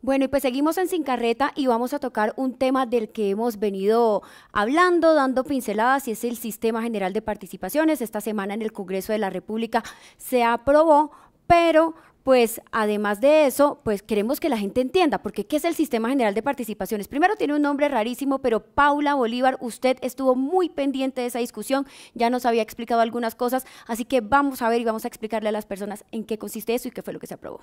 Bueno, y pues seguimos en Sin Carreta y vamos a tocar un tema del que hemos venido hablando, dando pinceladas, y es el Sistema General de Participaciones. Esta semana en el Congreso de la República se aprobó, pero pues además de eso, pues queremos que la gente entienda, porque ¿qué es el Sistema General de Participaciones? Primero tiene un nombre rarísimo, pero Paula Bolívar, usted estuvo muy pendiente de esa discusión, ya nos había explicado algunas cosas, así que vamos a ver y vamos a explicarle a las personas en qué consiste eso y qué fue lo que se aprobó.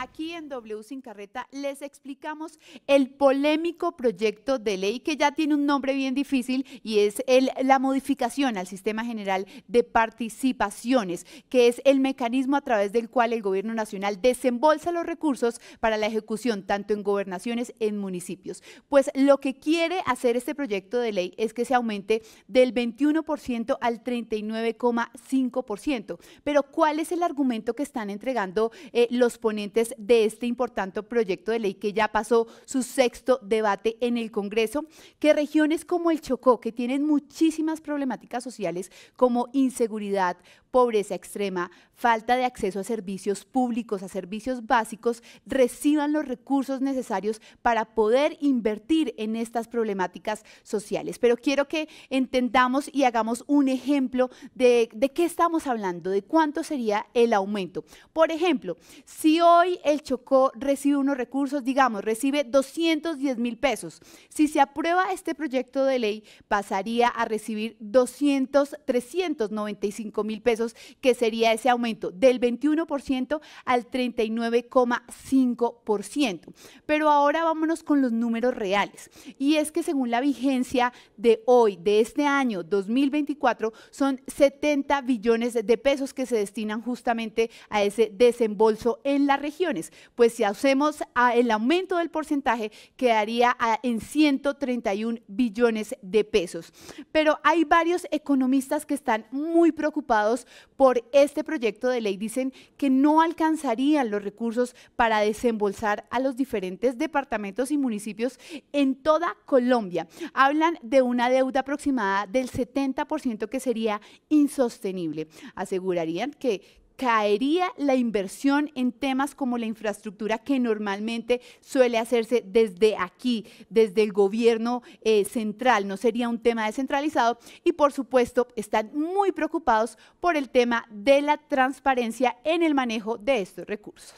Aquí en W Sin Carreta les explicamos el polémico proyecto de ley que ya tiene un nombre bien difícil y es la modificación al Sistema General de Participaciones, que es el mecanismo a través del cual el Gobierno Nacional desembolsa los recursos para la ejecución tanto en gobernaciones en municipios. Pues lo que quiere hacer este proyecto de ley es que se aumente del 21% al 39,5%. Pero ¿cuál es el argumento que están entregando eh, los ponentes de este importante proyecto de ley que ya pasó su sexto debate en el Congreso, que regiones como el Chocó, que tienen muchísimas problemáticas sociales como inseguridad, pobreza extrema, falta de acceso a servicios públicos, a servicios básicos, reciban los recursos necesarios para poder invertir en estas problemáticas sociales. Pero quiero que entendamos y hagamos un ejemplo de, qué estamos hablando, de cuánto sería el aumento. Por ejemplo, si hoy el Chocó recibe unos recursos, digamos, recibe 210 mil pesos. Si se aprueba este proyecto de ley, pasaría a recibir 200, 395 mil pesos que sería ese aumento del 21% al 39,5%. Pero ahora vámonos con los números reales. Y es que según la vigencia de hoy, de este año 2024, son 70 billones de pesos que se destinan justamente a ese desembolso en las regiones. Pues si hacemos ah, el aumento del porcentaje, quedaría en 131 billones de pesos. Pero hay varios economistas que están muy preocupados por este proyecto de ley dicen que no alcanzarían los recursos para desembolsar a los diferentes departamentos y municipios en toda Colombia. Hablan de una deuda aproximada del 70% que sería insostenible. Asegurarían que caería la inversión en temas como la infraestructura que normalmente suele hacerse desde aquí, desde el gobierno eh, central, no sería un tema descentralizado y por supuesto están muy preocupados por el tema de la transparencia en el manejo de estos recursos.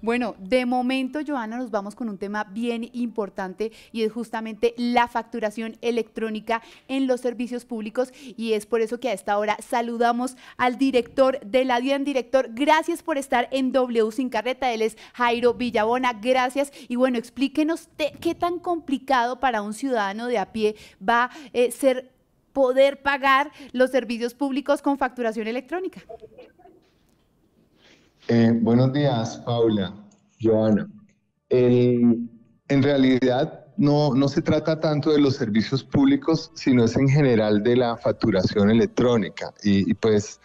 Bueno, de momento, Joana, nos vamos con un tema bien importante y es justamente la facturación electrónica en los servicios públicos y es por eso que a esta hora saludamos al director de la DIAN. Director, gracias por estar en W Sin Carreta, él es Jairo Villabona, gracias. Y bueno, explíquenos qué tan complicado para un ciudadano de a pie va a eh, ser poder pagar los servicios públicos con facturación electrónica. Eh, buenos días, Paula, Joana. en realidad, no, no se trata tanto de los servicios públicos, sino es en general de la facturación electrónica. Y, y pues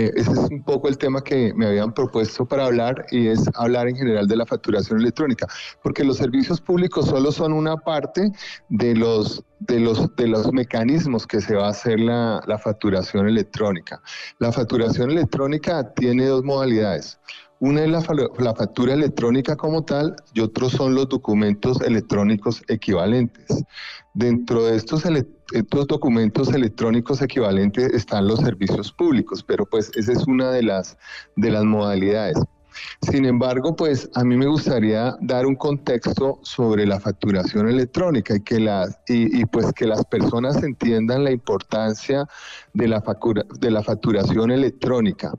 eh, ese es un poco el tema que me habían propuesto para hablar y es hablar en general de la facturación electrónica, porque los servicios públicos solo son una parte de los de los, de los mecanismos que se va a hacer la, la facturación electrónica. La facturación electrónica tiene dos modalidades. Una es la, factura electrónica como tal y otros son los documentos electrónicos equivalentes. Dentro de estos, estos documentos electrónicos equivalentes están los servicios públicos, pero pues esa es una de las, de las modalidades. Sin embargo, pues a mí me gustaría dar un contexto sobre la facturación electrónica y que las y, pues que las personas entiendan la importancia de la factura, de la facturación electrónica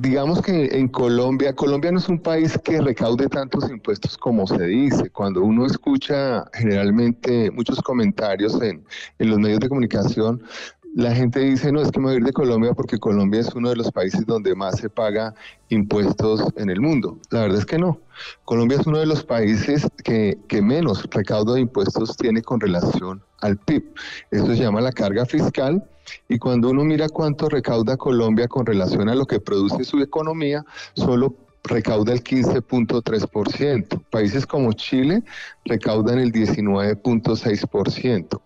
digamos que en Colombia, Colombia no es un país que recaude tantos impuestos como se dice. Cuando uno escucha generalmente muchos comentarios en, los medios de comunicación, la gente dice, no, es que me voy a ir de Colombia porque Colombia es uno de los países donde más se paga impuestos en el mundo. La verdad es que no. Colombia es uno de los países que, que menos recaudo de impuestos tiene con relación al PIB. Eso se llama la carga fiscal y cuando uno mira cuánto recauda Colombia con relación a lo que produce su economía, solo recauda el 15.3%. Países como Chile recaudan el 19.6%.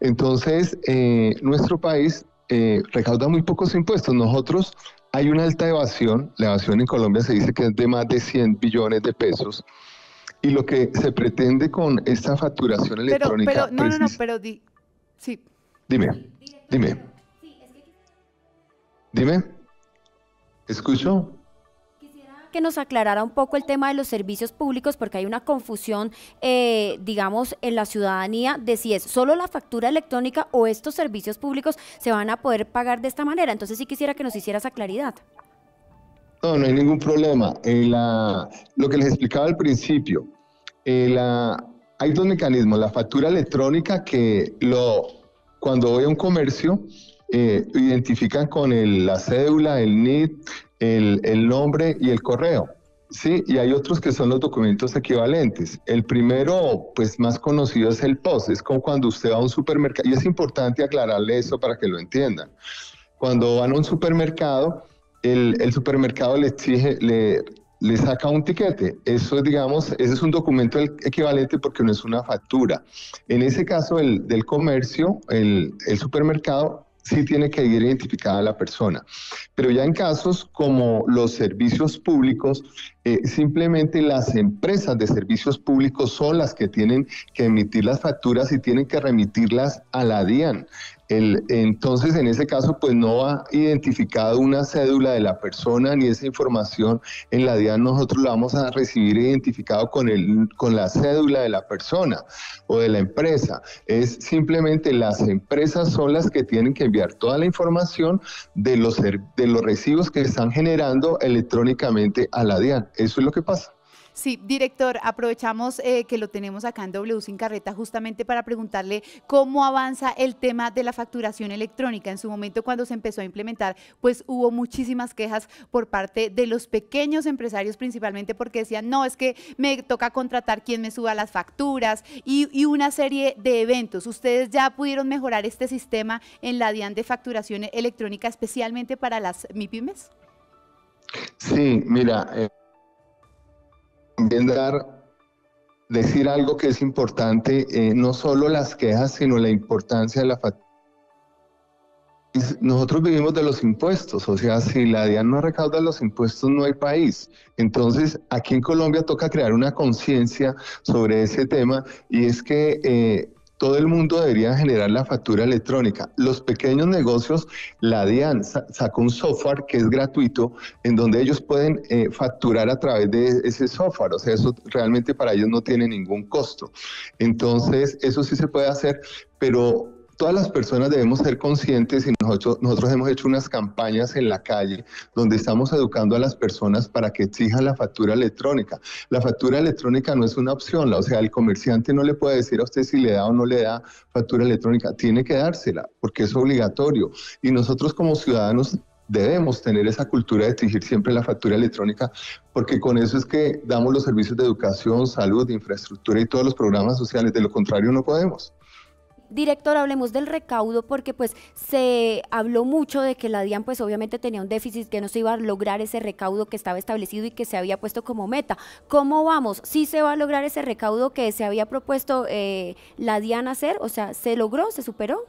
Entonces, eh, nuestro país eh, recauda muy pocos impuestos. Nosotros hay una alta evasión, la evasión en Colombia se dice que es de más de 100 billones de pesos. Y lo que se pretende con esta facturación electrónica... Pero, no, no, no, pero sí, Dime, dime. Dime. ¿Escucho? que nos aclarara un poco el tema de los servicios públicos, porque hay una confusión, eh, digamos, en la ciudadanía de si es solo la factura electrónica o estos servicios públicos se van a poder pagar de esta manera. Entonces sí quisiera que nos hiciera esa claridad. No, no hay ningún problema. lo que les explicaba al principio, eh, hay dos mecanismos, la factura electrónica que lo cuando voy a un comercio, eh, identifican con la cédula, el nit, el, nombre y el correo. Sí, y hay otros que son los documentos equivalentes. El primero, pues más conocido, es el POS, es como cuando usted va a un supermercado, y es importante aclararle eso para que lo entiendan. Cuando van a un supermercado, el, supermercado le exige, le le saca un tiquete. Eso, digamos, ese es un documento equivalente porque no es una factura. En ese caso del comercio, el, el supermercado sí tiene que ir identificada la persona. Pero ya en casos como los servicios públicos, eh, simplemente las empresas de servicios públicos son las que tienen que emitir las facturas y tienen que remitirlas a la DIAN entonces, en ese caso, pues no ha identificado una cédula de la persona ni esa información en la DIAN nosotros la vamos a recibir identificado con, el, con la cédula de la persona o de la empresa. Es simplemente las empresas son las que tienen que enviar toda la información de los, de los recibos que están generando electrónicamente a la DIAN. Eso es lo que pasa. Sí, director, aprovechamos eh, que lo tenemos acá en W Sin Carreta justamente para preguntarle cómo avanza el tema de la facturación electrónica. En su momento cuando se empezó a implementar, pues hubo muchísimas quejas por parte de los pequeños empresarios principalmente porque decían, no, es que me toca contratar quien me suba las facturas y, una serie de eventos. ¿Ustedes ya pudieron mejorar este sistema en la DIAN de facturación electrónica especialmente para las MIPIMES? Sí, mira. Eh, también dar, decir algo que es importante, eh, no solo las quejas, sino la importancia de la factura. Nosotros vivimos de los impuestos, o sea, si la DIAN no recauda los impuestos, no hay país. Entonces, aquí en Colombia toca crear una conciencia sobre ese tema y es que eh, todo el mundo debería generar la factura electrónica. Los pequeños negocios, la DIAN sacó un software que es gratuito, en donde ellos pueden eh, facturar a través de ese software. O sea, eso realmente para ellos no tiene ningún costo. Entonces, eso sí se puede hacer, pero todas las personas debemos ser conscientes y nosotros, hemos hecho unas campañas en la calle donde estamos educando a las personas para que exijan la factura electrónica. La factura electrónica no es una opción, o sea, el comerciante no le puede decir a usted si le da o no le da factura electrónica, tiene que dársela porque es obligatorio. Y nosotros como ciudadanos debemos tener esa cultura de exigir siempre la factura electrónica, porque con eso es que damos los servicios de educación, salud, infraestructura y todos los programas sociales. De lo contrario, no podemos. Director, hablemos del recaudo porque pues se habló mucho de que la DIAN pues obviamente tenía un déficit, que no se iba a lograr ese recaudo que estaba establecido y que se había puesto como meta. ¿Cómo vamos? ¿Sí se va a lograr ese recaudo que se había propuesto eh, la DIAN hacer? O sea, ¿se logró? ¿Se superó?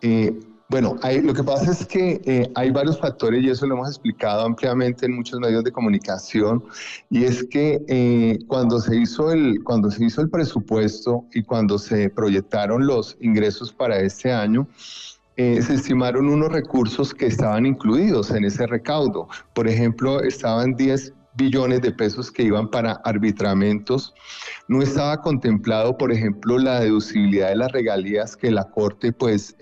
Eh, bueno, lo que pasa es que eh, hay varios factores y eso lo hemos explicado ampliamente en muchos medios de comunicación y es que eh, cuando se hizo el cuando se hizo el presupuesto y cuando se proyectaron los ingresos para este año eh, se estimaron unos recursos que estaban incluidos en ese recaudo. Por ejemplo, estaban 10 billones de pesos que iban para arbitramentos. No estaba contemplado, por ejemplo, la deducibilidad de las regalías que la Corte pues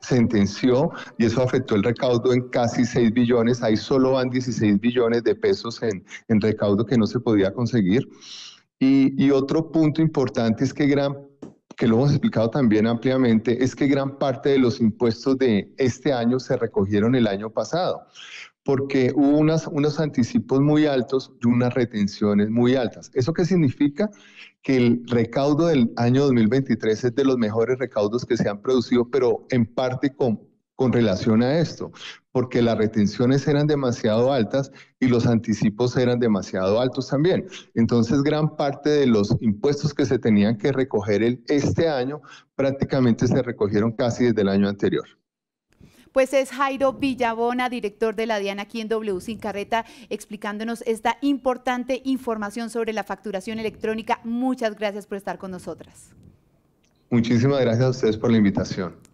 sentenció y eso afectó el recaudo en casi 6 billones, ahí solo van 16 billones de pesos en, recaudo que no se podía conseguir. Y, otro punto importante es que gran que lo hemos explicado también ampliamente, es que gran parte de los impuestos de este año se recogieron el año pasado porque hubo unos anticipos muy altos y unas retenciones muy altas. ¿Eso qué significa? Que el recaudo del año 2023 es de los mejores recaudos que se han producido, pero en parte con, relación a esto, porque las retenciones eran demasiado altas y los anticipos eran demasiado altos también. Entonces, gran parte de los impuestos que se tenían que recoger este año prácticamente se recogieron casi desde el año anterior. Pues es Jairo Villabona, director de la DIAN aquí en W Sin Carreta, explicándonos esta importante información sobre la facturación electrónica. Muchas gracias por estar con nosotras. Muchísimas gracias a ustedes por la invitación.